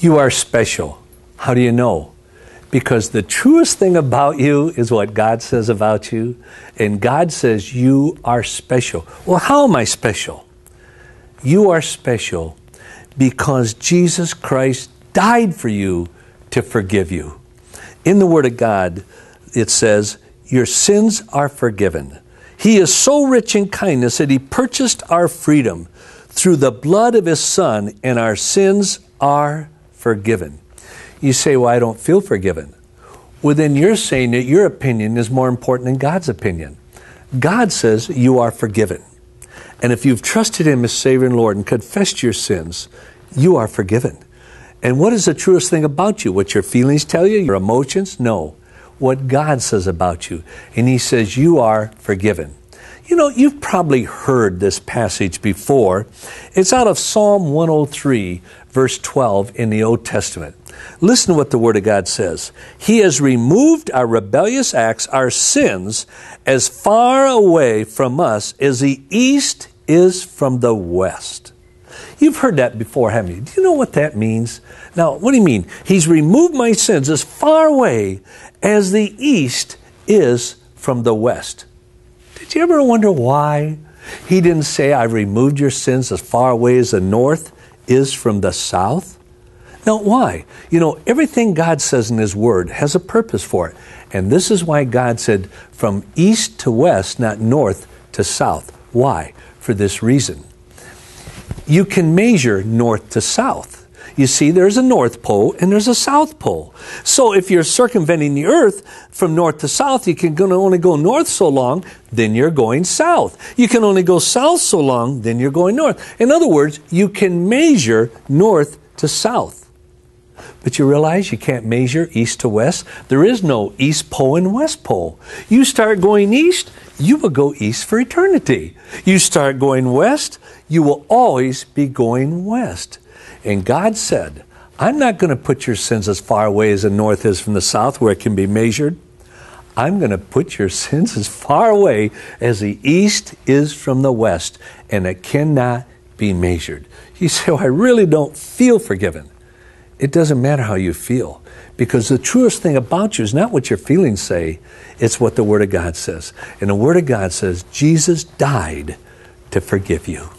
You are special. How do you know? Because the truest thing about you is what God says about you, and God says you are special. Well, how am I special? You are special because Jesus Christ died for you to forgive you. In the Word of God, it says, Your sins are forgiven. He is so rich in kindness that He purchased our freedom through the blood of His Son, and our sins are forgiven. You say, Well, I don't feel forgiven. Well, then you're saying that your opinion is more important than God's opinion. God says you are forgiven. And if you've trusted Him as Savior and Lord and confessed your sins, you are forgiven. And what is the truest thing about you? What your feelings tell you? Your emotions? No. What God says about you. And He says, You are forgiven. You know, you've probably heard this passage before. It's out of Psalm 103, verse 12 in the Old Testament. Listen to what the Word of God says. He has removed our rebellious acts, our sins, as far away from us as the east is from the west. You've heard that before, haven't you? Do you know what that means? Now, what do you mean? He's removed my sins as far away as the east is from the west. Did you ever wonder why? He didn't say, I've removed your sins as far away as the north is from the south? Now, why? You know, everything God says in His Word has a purpose for it. And this is why God said from east to west, not north to south. Why? For this reason. You can measure north to south. You see, there's a North Pole and there's a South Pole. So if you're circumventing the Earth from north to south, you can only go north so long, then you're going south. You can only go south so long, then you're going north. In other words, you can measure north to south. But you realize you can't measure east to west. There is no east pole and west pole. You start going east, you will go east for eternity. You start going west, you will always be going west. And God said, I'm not going to put your sins as far away as the north is from the south, where it can be measured. I'm going to put your sins as far away as the east is from the west, and it cannot be measured. You say, well, I really don't feel forgiven. It doesn't matter how you feel, because the truest thing about you is not what your feelings say, it's what the Word of God says. And the Word of God says, Jesus died to forgive you.